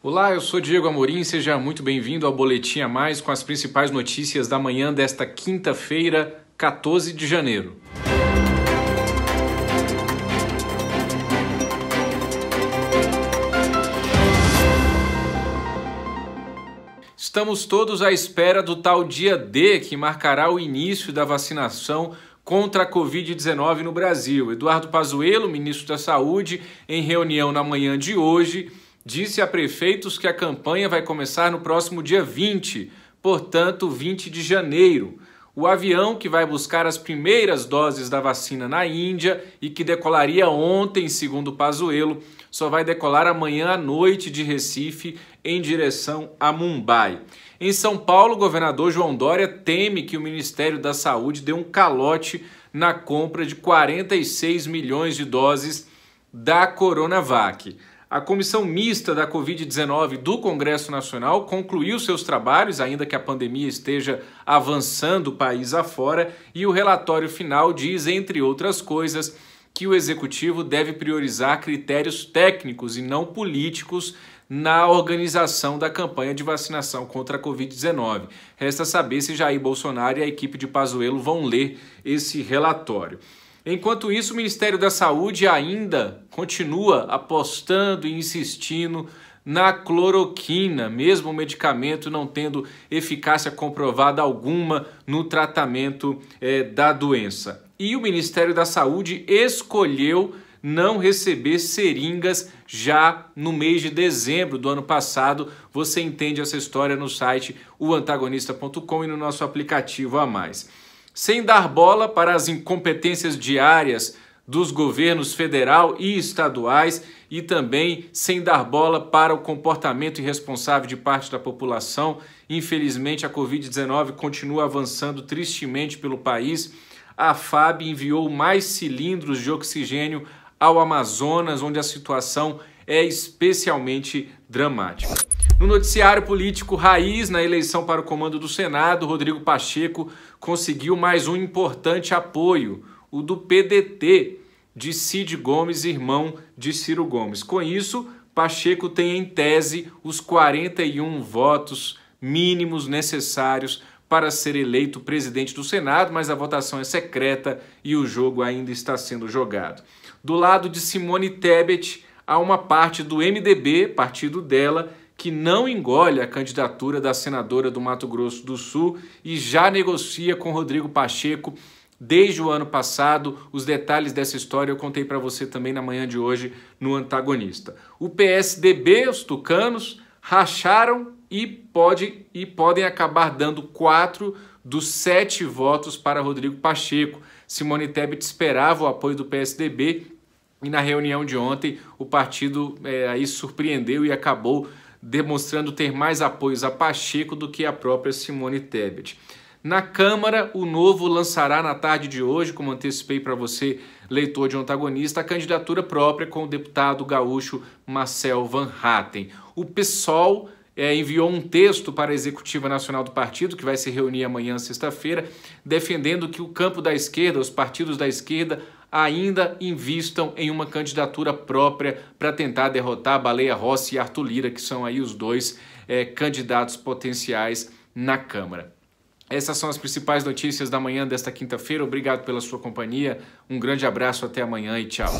Olá, eu sou Diego Amorim, seja muito bem-vindo ao Boletim a Mais com as principais notícias da manhã desta quinta-feira, 14 de janeiro. Estamos todos à espera do tal dia D que marcará o início da vacinação contra a Covid-19 no Brasil. Eduardo Pazuello, ministro da Saúde, em reunião na manhã de hoje, disse a prefeitos que a campanha vai começar no próximo dia 20, portanto, 20 de janeiro. O avião que vai buscar as primeiras doses da vacina na Índia e que decolaria ontem, segundo Pazuello, só vai decolar amanhã à noite de Recife em direção a Mumbai. Em São Paulo, o governador João Dória teme que o Ministério da Saúde dê um calote na compra de 46 milhões de doses da Coronavac. A comissão mista da Covid-19 do Congresso Nacional concluiu seus trabalhos, ainda que a pandemia esteja avançando país afora, e o relatório final diz, entre outras coisas, que o executivo deve priorizar critérios técnicos e não políticos na organização da campanha de vacinação contra a Covid-19. Resta saber se Jair Bolsonaro e a equipe de Pazuello vão ler esse relatório. Enquanto isso, o Ministério da Saúde ainda continua apostando e insistindo na cloroquina, mesmo o medicamento não tendo eficácia comprovada alguma no tratamento é, da doença. E o Ministério da Saúde escolheu não receber seringas já no mês de dezembro do ano passado. Você entende essa história no site oantagonista.com e no nosso aplicativo a mais sem dar bola para as incompetências diárias dos governos federal e estaduais e também sem dar bola para o comportamento irresponsável de parte da população. Infelizmente, a Covid-19 continua avançando tristemente pelo país. A FAB enviou mais cilindros de oxigênio ao Amazonas, onde a situação é especialmente dramática. No noticiário político raiz, na eleição para o comando do Senado, Rodrigo Pacheco conseguiu mais um importante apoio, o do PDT de Cid Gomes, irmão de Ciro Gomes. Com isso, Pacheco tem em tese os 41 votos mínimos necessários para ser eleito presidente do Senado, mas a votação é secreta e o jogo ainda está sendo jogado. Do lado de Simone Tebet, há uma parte do MDB, partido dela, que não engole a candidatura da senadora do Mato Grosso do Sul e já negocia com Rodrigo Pacheco desde o ano passado. Os detalhes dessa história eu contei para você também na manhã de hoje no Antagonista. O PSDB, os tucanos, racharam e, pode, e podem acabar dando quatro dos sete votos para Rodrigo Pacheco. Simone Tebet esperava o apoio do PSDB e na reunião de ontem o partido é, aí surpreendeu e acabou demonstrando ter mais apoios a Pacheco do que a própria Simone Tebet. Na Câmara, o Novo lançará na tarde de hoje, como antecipei para você, leitor de antagonista, a candidatura própria com o deputado gaúcho Marcel Van Hatten. O PSOL é, enviou um texto para a Executiva Nacional do Partido, que vai se reunir amanhã, sexta-feira, defendendo que o campo da esquerda, os partidos da esquerda, ainda invistam em uma candidatura própria para tentar derrotar a Baleia Rossi e Arthur Lira, que são aí os dois é, candidatos potenciais na Câmara. Essas são as principais notícias da manhã desta quinta-feira. Obrigado pela sua companhia. Um grande abraço, até amanhã e tchau.